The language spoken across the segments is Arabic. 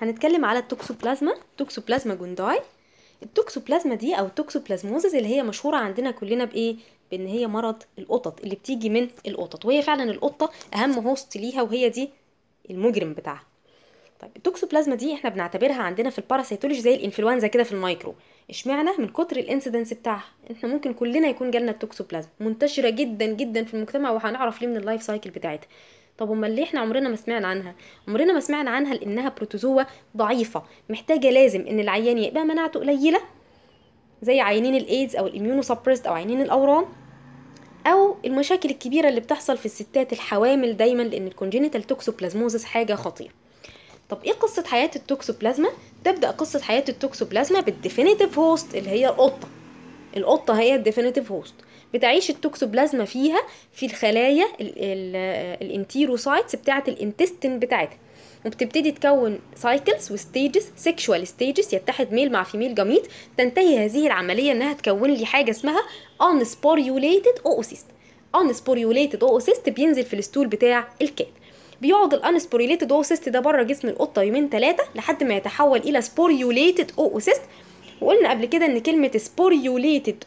هنتكلم على التوكسوبلازما توكسوبلازما جونداي التوكسوبلازما دي او التوكسوبلازموزز اللي هي مشهوره عندنا كلنا بايه بان هي مرض القطط اللي بتيجي من القطط وهي فعلا القطه اهم هوست ليها وهي دي المجرم بتاعها طيب التوكسوبلازما دي احنا بنعتبرها عندنا في الباراسيتولوجي زي الانفلونزا كده في المايكرو اشمعنى من كتر الانسيدنس بتاعها احنا ممكن كلنا يكون جالنا التوكسوبلازما منتشره جدا جدا في المجتمع وهنعرف ليه من اللايف سايكل بتاعتها طب امال ليه احنا عمرنا ما سمعنا عنها عمرنا ما سمعنا عنها لانها بروتوزوا ضعيفه محتاجه لازم ان العيان يبقى مناعته قليله زي عيانين الايدز او الاميونو سبريست او عيانين الاورام او المشاكل الكبيره اللي بتحصل في الستات الحوامل دايما لان الكونجينيتال توكسوبلازموزس حاجه خطيره طب ايه قصه حياه التوكسوبلازما تبدا قصه حياه التوكسوبلازما بالديفينيتيف هوست اللي هي القطه القطة هي الديفينيتيف هوست بتعيش التوكسوبلازما فيها في الخلايا الانتيروسايتس بتاعة الانتستين بتاعتها وبتبتدي تكون سايكلز وستيجز سيكشوال ستيجز يتحد ميل مع فيميل جميل تنتهي هذه العملية انها تكون لي حاجة اسمها unsporulated oocyst unsporulated oocyst بينزل في الستول بتاع الكات بيقعد الانسبوريليتد اوسيست ده بره جسم القطه يومين ثلاثه لحد ما يتحول الى سبوريوليتد اوسيست وقلنا قبل كده ان كلمه سبوريوليتد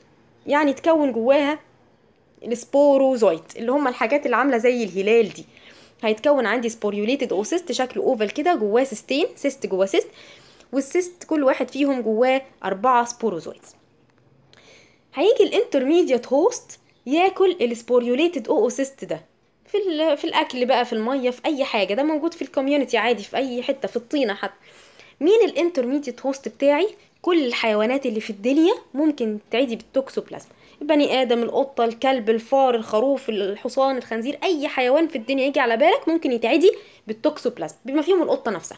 يعني تكون جواها السبوروزويت اللي هم الحاجات اللي عامله زي الهلال دي هيتكون عندي سبوريوليتد او سيست شكله اوفال كده جواه سيستين سيست جواه سيست والسيست كل واحد فيهم جواه أربعة سبوروزويت هيجي الانترميديت هوست ياكل السبوريوليتد او سيست ده في في الاكل بقى في الميه في اي حاجه ده موجود في الكوميونتي عادي في اي حته في الطينه حتى مين الانترميديت هوست بتاعي كل الحيوانات اللي في الدنيا ممكن تعدي بالتوكسوبلازما البني ادم القطه الكلب الفار الخروف الحصان الخنزير اي حيوان في الدنيا يجي على بالك ممكن يتعدي بالتوكسوبلازما بما فيهم القطه نفسها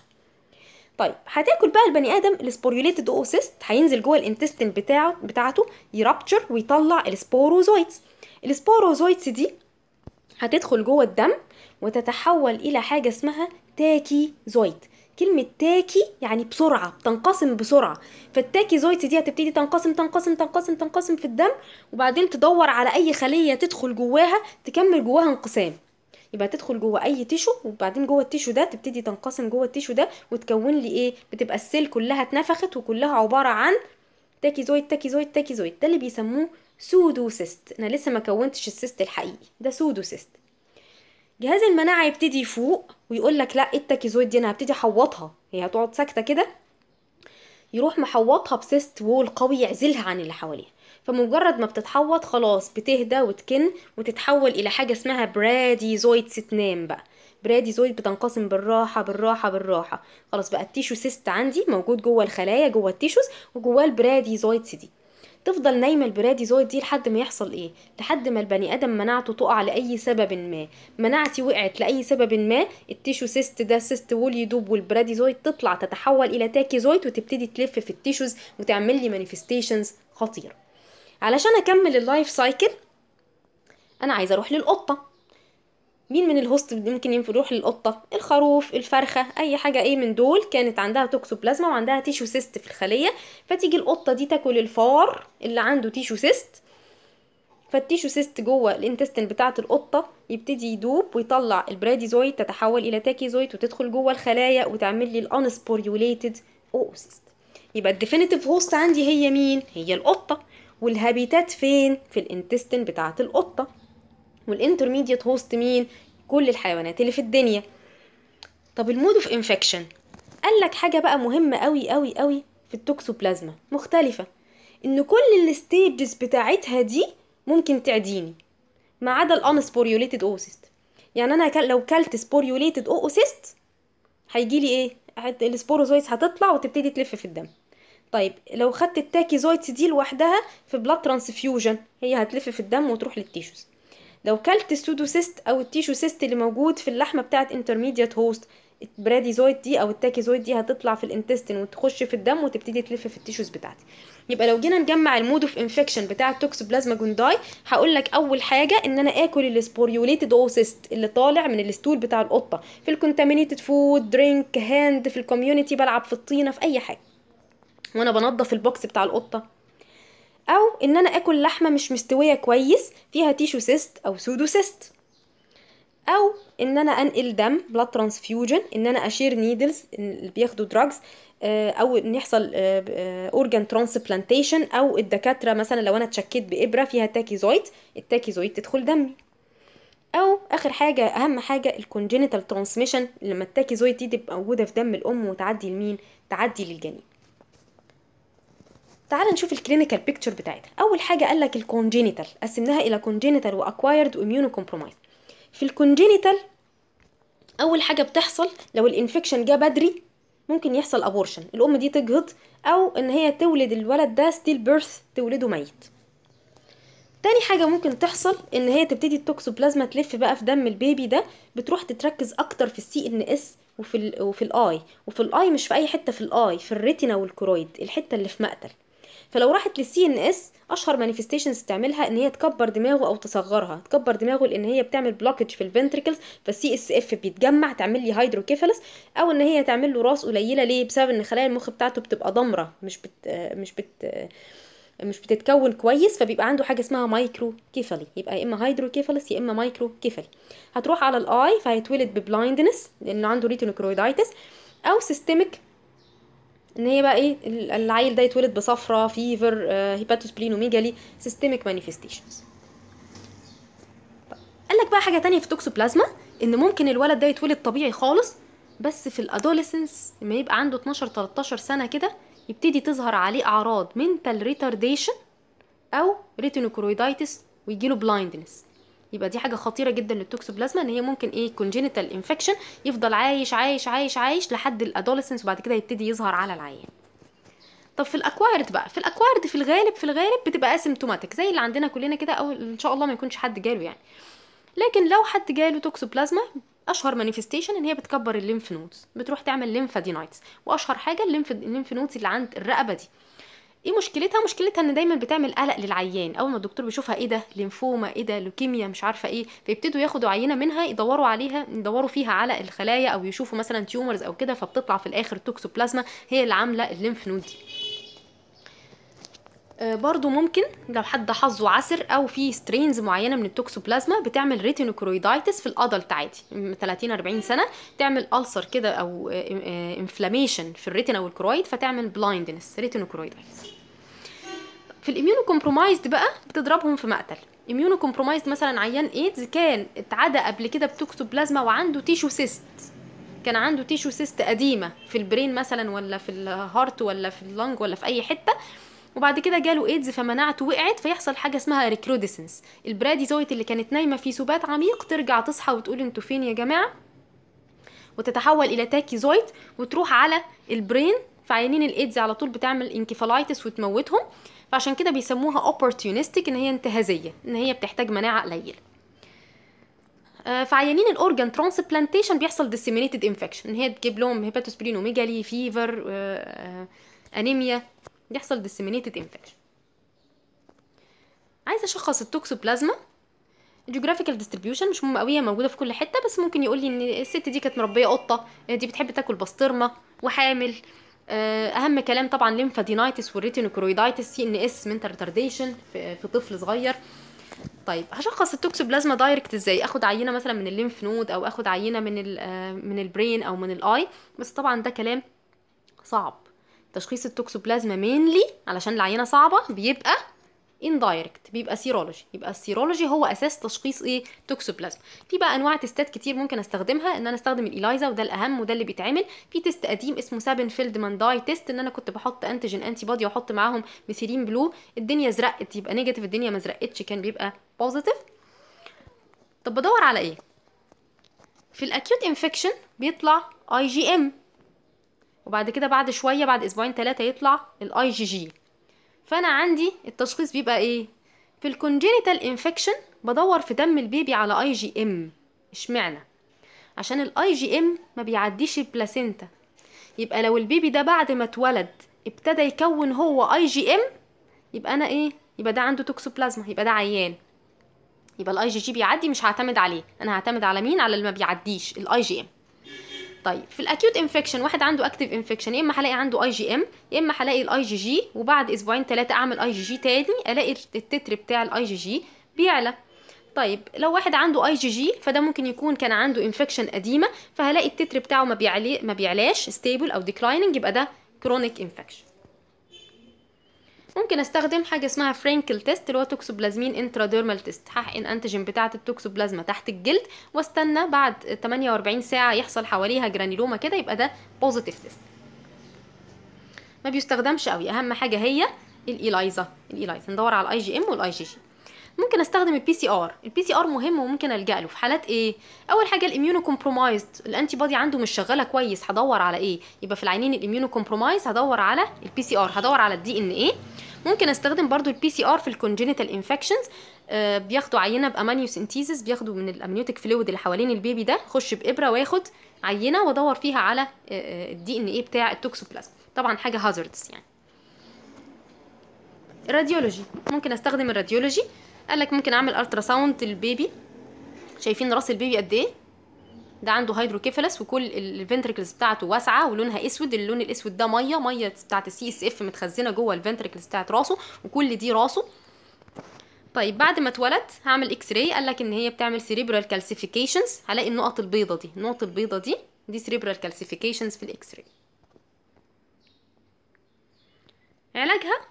طيب هتاكل بقى البني ادم السبوريوليتد اوسيست هينزل جوه الانتستين بتاعه بتاعته يرابتشر ويطلع السبوروزويتس السبوروزويتس دي هتدخل جوه الدم وتتحول الى حاجه اسمها تاكي زويت كلمة تاكي يعني بسرعة بتنقسم بسرعة فالتاكي زويت دي هتبتدي تنقسم تنقسم تنقسم تنقسم في الدم وبعدين تدور على أي خلية تدخل جواها تكمل جواها انقسام يبقى تدخل جوه اي تيشو وبعدين جوه التيشو ده تبتدي تنقسم جوه التيشو ده وتكون لي ايه بتبقى السيل كلها اتنفخت وكلها عباره عن تاكي تاكي زويت تاكي زويت ده اللي بيسموه سودوسيست انا لسه ما كونتش السيست الحقيقي ده سودوسيست جهاز المناعة يبتدي يفوق ويقول لك لا التكيزويد دي انا هبتدي احوطها هي هتقعد ساكتة كده يروح محوطها بسيست وول قوي يعزلها عن اللي حواليها فمجرد ما بتتحوط خلاص بتهدى وتكن وتتحول الى حاجة اسمها زويد ستنام بقى براديزويد بتنقسم بالراحة بالراحة بالراحة خلاص بقى التيشو سيست عندي موجود جوه الخلايا جوه التيشوز وجواه زويد دي تفضل نايمة البراديزويد دي لحد ما يحصل ايه لحد ما البني ادم مناعته تقع لاي سبب ما مناعتي وقعت لاي سبب ما التيشو سيست ده سيست وول يدوب والبراديزويد تطلع تتحول الى تاكيزويد وتبتدي تلف في التيشوز وتعمل لي مانيفستيشنز خطيره علشان اكمل اللايف سايكل انا عايزه اروح للقطه مين من الهوست ممكن يروح للقطه الخروف الفرخه اي حاجه ايه من دول كانت عندها توكسوبلازما وعندها تيشو سيست في الخليه فتيجي القطه دي تاكل الفار اللي عنده تيشو سيست فالتيشو سيست جوه الانتستين بتاعه القطه يبتدي يدوب ويطلع البراديزويد تتحول الى تاكيزويد وتدخل جوه الخلايا وتعمل لي الانسبوريوليتد اوسيست يبقى الديفينيتيف هوست عندي هي مين هي القطه والهابيتات فين في الانتستين بتاعه القطه والانترميديت هوست مين كل الحيوانات اللي في الدنيا طب المود اوف انفكشن قال لك حاجه بقى مهمه قوي قوي قوي في التوكسوبلازما مختلفه ان كل الستيجز بتاعتها دي ممكن تعديني ما عدا الان سبوريوليتد اوسيست يعني انا لو كلت سبوريوليتد اوسيست هيجي لي ايه السبوروزويتس هتطلع وتبتدي تلف في الدم طيب لو خدت التاكيزويتس دي لوحدها في بلاد ترانسفيوجن هي هتلف في الدم وتروح للتيشوز لو كلت السودوسيست او التيشو سيست اللي موجود في اللحمه بتاعه انترميديت هوست البراديزويد دي او التاكيزويد دي هتطلع في الانتستين وتخش في الدم وتبتدي تلف في التيشوز بتاعتي يبقى لو جينا نجمع المود اوف انفكشن بتاع التوكسوبلازما جونداي هقول لك اول حاجه ان انا اكل السبوريوليتد اوسيست اللي طالع من الستول بتاع القطه في الكونتامينيتد فود درينك هاند في الكوميونتي بلعب في الطينه في اي حاجه وانا بنضف البوكس بتاع القطه او ان انا اكل لحمه مش مستويه كويس فيها تيشو سيست او سودو سيست او ان انا انقل دم بلاد ترانسفيوجن ان انا اشير نيدلز اللي بياخدوا دراجز آه، او ان يحصل اورجان آه، آه، ترانسبلانتيشن او الدكاتره مثلا لو انا اتشكيت بابره فيها تاكيزويت التاكيزويد تدخل دمي او اخر حاجه اهم حاجه الكونجينيتال ترانسميشن لما التاكيزويد دي تبقى موجوده في دم الام وتعدي لمين تعدي للجنين تعال نشوف الكلينيكال بيكتشر بتاعتها اول حاجه قال لك الكونجينيتال قسمناها الى كونجينيتال واكوايرد واميونو كومبرومايز في الكونجينيتال اول حاجه بتحصل لو الانفكشن جه بدري ممكن يحصل ابورشن الام دي تجهض او ان هي تولد الولد ده ستيل بيرث تولده ميت تاني حاجة ممكن تحصل ان هي تبتدي التوكسوبلازما تلف بقى في دم البيبي ده بتروح تتركز اكتر في السي ان اس وفي الـ وفي الاي وفي الاي مش في اي حتة في الاي في الريتنا والكرويد الحتة اللي في مقتل فلو راحت للسي ان اس اشهر مانيفستيشنز بتعملها ان هي تكبر دماغه او تصغرها تكبر دماغه لان هي بتعمل بلوكج في الفنتريكلز فالسي اس اف بيتجمع تعمل لي هيدروكيفالس او ان هي تعمل له راس قليله ليه بسبب ان خلايا المخ بتاعته بتبقى ضمره مش بت مش بت مش بتتكون كويس فبيبقى عنده حاجه اسمها مايكرو كيفالي يبقى يا اما هيدروكيفالس يا اما مايكرو كيفالي هتروح على الاي فهيتولد ببلايندنس لانه عنده ريتينوكرويدايتس او سيستميك ان هي بقى ايه العيل ده يتولد بصفرة فيفر هيباتوسبلينوميجالي سيستميك مانيفستيشنز قال لك بقى حاجه تانية في توكسوبلازما ان ممكن الولد ده يتولد طبيعي خالص بس في الادوليسنس لما يبقى عنده 12 13 سنه كده يبتدي تظهر عليه اعراض منتال ريتارديشن او ريتينوكرويدايتس ويجيله بلايندنس يبقى دي حاجه خطيره جدا للتوكسوبلازما ان هي ممكن ايه كونجينيتال انفكشن يفضل عايش عايش عايش عايش لحد الادوليسنس وبعد كده يبتدي يظهر على العيان طب في الاكوارد بقى في الاكوارد في الغالب في الغالب بتبقى اسيمتوماتيك زي اللي عندنا كلنا كده او ان شاء الله ما يكونش حد جاله يعني لكن لو حد جاله توكسوبلازما اشهر مانيفيستيشن ان هي بتكبر الليمف نودز بتروح تعمل ليمفادينايتس واشهر حاجه الليمف الليمف نودز اللي عند الرقبه دي ايه مشكلتها مشكلتها ان دايما بتعمل قلق للعيان اول ما الدكتور بيشوفها ايه ده ليمفوما ايه ده لوكيميا مش عارفه ايه فيبتدوا ياخدوا عينه منها يدوروا عليها يدوروا فيها على الخلايا او يشوفوا مثلا تيومرز او كده فبتطلع في الاخر توكسوبلازما هي اللي عامله الليمف نود دي آه، برضو ممكن لو حد حظه عسر او في سترينز معينه من التوكسوبلازما بتعمل ريتينوكرويدايتس في الادلت عادي 30 40 سنه تعمل ألسر كده او انفلاميشن آه، آه، في الريتنا والكرويد فتعمل بلايندنس ريتينوكرويدايتس في الاميونو كومبرومايزد بقى بتضربهم في مقتل اميونو كومبرومايزد مثلا عيان ايدز كان اتعدى قبل كده بتكتب بلازما وعنده تيشو سيست كان عنده تيشو سيست قديمه في البرين مثلا ولا في الهارت ولا في اللنج ولا في اي حته وبعد كده جاله ايدز فمناعته وقعت فيحصل حاجه اسمها ريكروديسنس البراديزويت اللي كانت نايمه في سبات عميق ترجع تصحى وتقول انتوا فين يا جماعه وتتحول الى تاكيزويت وتروح على البرين فعيانين الايدز على طول بتعمل انكفالايتس وتموتهم فعشان كده بيسموها opportunistic ان هي انتهازيه ان هي بتحتاج مناعه قليله آه، في عيانين الاورجان ترانسبلانتيشن بيحصل ديسيمينيتد انفكشن ان هي تجيب لهم هيباتوسبرين وميجالي فيفر انيميا بيحصل ديسيمينيتد انفكشن عايز اشخص التوكسوبلازما الجيوغرافيكال ديستريبيوشن مش مهم قوي موجوده في كل حته بس ممكن يقول لي ان الست دي كانت مربيه قطه دي بتحب تاكل بسطرمه وحامل آه، اهم كلام طبعا ليمفادينايتس والريتينوكرويدايتس سي ان اس منتر ريتارديشن في, في طفل صغير طيب هشخص التوكسوبلازما دايركت ازاي اخد عينه مثلا من الليمف نود او اخد عينه من آه، من البرين او من الاي بس طبعا ده كلام صعب تشخيص التوكسوبلازما مينلي علشان العينه صعبه بيبقى اندايركت بيبقى سيرولوجي يبقى السيرولوجي هو اساس تشخيص ايه توكسوبلازم في بقى انواع تستات كتير ممكن استخدمها ان انا استخدم الايلايزا وده الاهم وده اللي بيتعمل في تيست قديم اسمه سابن فيلد مانداي تيست ان انا كنت بحط انتيجين انتي بودي واحط معاهم ميثيلين بلو الدنيا زرقت يبقى نيجاتيف الدنيا ما زرقتش كان بيبقى بوزيتيف طب بدور على ايه في الاكيوت انفكشن بيطلع اي جي ام وبعد كده بعد شويه بعد اسبوعين ثلاثه يطلع الاي جي جي فانا عندي التشخيص بيبقى ايه في الكونجينيتال انفكشن بدور في دم البيبي على اي جي ام اشمعنى عشان الاي جي ام ما بيعديش البلاسينتا يبقى لو البيبي ده بعد ما اتولد ابتدى يكون هو اي جي ام يبقى انا ايه يبقى ده عنده توكسوبلازما يبقى ده عيان يبقى الاي جي جي بيعدي مش هعتمد عليه انا هعتمد على مين على اللي ما بيعديش الاي جي ام طيب في الاكيوت انفكشن واحد عنده اكتف انفكشن يا اما هلاقي عنده اي جي ام يا اما هلاقي الاي جي جي وبعد اسبوعين ثلاثه اعمل اي جي جي تاني الاقي التتر بتاع الاي جي جي بيعلى طيب لو واحد عنده اي جي جي فده ممكن يكون كان عنده انفكشن قديمه فهلاقي التتر بتاعه ما بيعلي ما بيعلاش ستيبل او ديكلايننج يبقى ده كرونيك انفكشن ممكن استخدم حاجه اسمها فرانكل تيست اللي هو توكسوبلازمين انتراديرمال تيست هحقن انتيجين بتاعه التوكسوبلازما تحت الجلد واستنى بعد 48 ساعه يحصل حواليها جرانيلوما كده يبقى ده بوزيتيف تيست ما بيستخدمش قوي اهم حاجه هي الايلايزا الايلايزا ندور على الاي جي ام والاي جي جي ممكن استخدم البي سي ار البي سي ار مهم وممكن الجا له في حالات ايه اول حاجه الاميونو كومبرومايزد الانتي بودي عنده مش شغاله كويس هدور على ايه يبقى في العينين الاميونو كومبرومايز هدور على البي سي ار هدور على الدي ان ايه ممكن استخدم برضو البي سي ار في الكونجنتال انفكشنز آه بياخدوا عينه بامانيو بياخدوا من الامنيوتيك فلويد اللي حوالين البيبي ده خش بابره واخد عينه وادور فيها على الدي ان ايه بتاع التوكسوبلازم طبعا حاجه هازاردس يعني راديولوجي ممكن استخدم الراديولوجي قال لك ممكن اعمل التراساوند للبيبي شايفين راس البيبي قد ايه ده عنده هيدروكيفالس وكل الفنتركلز بتاعته واسعه ولونها اسود اللون الاسود ده ميه ميه بتاعه السي اس اف متخزنه جوه الفنتركلز بتاعه راسه وكل دي راسه طيب بعد ما اتولد هعمل اكس راي قال لك ان هي بتعمل سيريبرال كالسيفيكيشنز هلاقي النقط البيضه دي النقط البيضه دي دي سيريبرال كالسيفيكيشنز في الاكس راي علاجها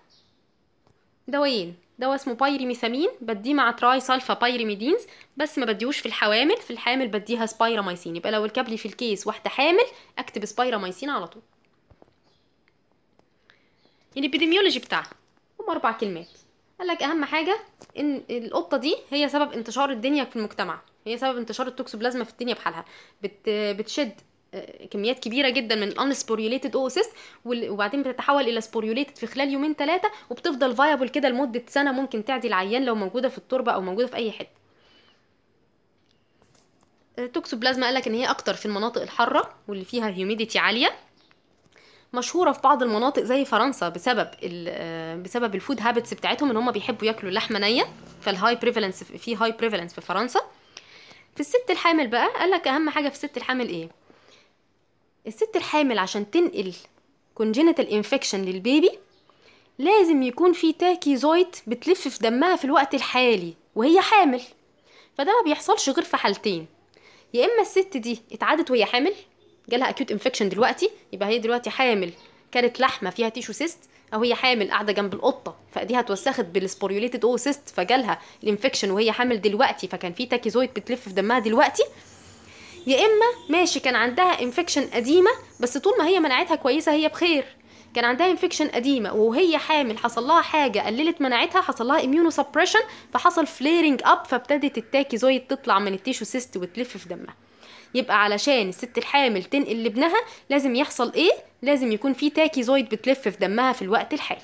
دوايين ده اسمه بايريميثامين بديه مع تراي سالفا بايريميدينز بس ما بديهوش في الحوامل في الحامل بديها سبايراميسين يبقى لو الكابلي في الكيس واحده حامل اكتب سبايراميسين على طول يعني الابيديميولوجي بتاعها هم اربع كلمات قال لك اهم حاجه ان القطه دي هي سبب انتشار الدنيا في المجتمع هي سبب انتشار التوكسوبلازما في الدنيا بحالها بتشد آه، كميات كبيره جدا من الان سبوريوليتد اوسيست وبعدين بتتحول الى سبوريوليتد في خلال يومين ثلاثه وبتفضل فايبل كده لمده سنه ممكن تعدي العيان لو موجوده في التربه او موجوده في اي حته توكسوبلازما آه، لك ان هي اكتر في المناطق الحاره واللي فيها هيوميديتي عاليه مشهوره في بعض المناطق زي فرنسا بسبب آه، بسبب الفود هابتس بتاعتهم ان هم بيحبوا ياكلوا اللحمه نيه فالهاي بريفالنس في هاي بريفالنس في فرنسا في الست الحامل بقى قال لك اهم حاجه في الست الحامل ايه الست الحامل عشان تنقل congenital infection للبيبي لازم يكون في زويت بتلف في دمها في الوقت الحالي وهي حامل فده ما بيحصلش غير في حالتين يا اما الست دي اتعادت وهي حامل جالها اكيوت انفكشن دلوقتي يبقى هي دلوقتي حامل كانت لحمه فيها تيشو سيست او هي حامل قاعده جنب القطه فاديها اتوسخت بالسبوريوليتد او سيست فجالها الانفكشن وهي حامل دلوقتي فكان في تاكيزويد بتلف في دمها دلوقتي يا اما ماشي كان عندها انفكشن قديمه بس طول ما هي مناعتها كويسه هي بخير كان عندها انفكشن قديمه وهي حامل حصل لها حاجه قللت مناعتها حصل لها اميونو سبريشن فحصل فليرنج اب فابتدت التاكيزويد تطلع من التيشو سيست وتلف في دمها يبقى علشان الست الحامل تنقل لابنها لازم يحصل ايه لازم يكون في تاكيزويد بتلف في دمها في الوقت الحالي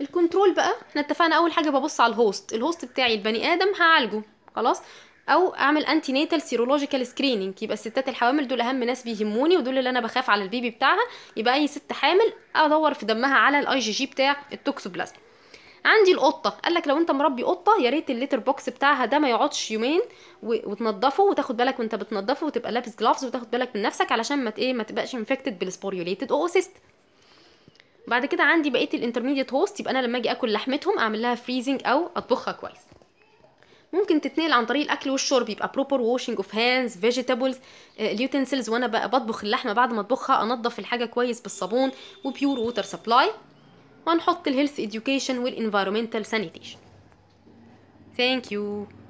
الكنترول بقى احنا اتفقنا اول حاجه ببص على الهوست الهوست بتاعي البني ادم هعالجه خلاص او اعمل انتي نيتال سيرولوجيكال سكريننج يبقى الستات الحوامل دول اهم ناس بيهموني ودول اللي انا بخاف على البيبي بتاعها يبقى اي ست حامل ادور في دمها على الاي جي جي بتاع التوكسوبلازما عندي القطه قال لك لو انت مربي قطه يا ريت الليتر بوكس بتاعها ده ما يقعدش يومين وتنضفه وتاخد بالك وانت بتنضفه وتبقى لابس جلافز وتاخد بالك من نفسك علشان ما ايه ما تبقاش انفكتد بالسبوريوليتد اوسيست بعد كده عندي بقيه الانترميديت هوست يبقى انا لما اجي اكل لحمتهم اعمل لها فريزنج او اطبخها كويس ممكن تتنقل عن طريق الاكل والشرب يبقى بروبر واشنج اوف هاندز فيجيتابلز اليوتنسلز وانا بقى بطبخ اللحمه بعد ما اطبخها انضف الحاجه كويس بالصابون وبيور ووتر سبلاي وهنحط الهيلث اديوكيشن والانفايرمنتال سانيتيشن ثانك يو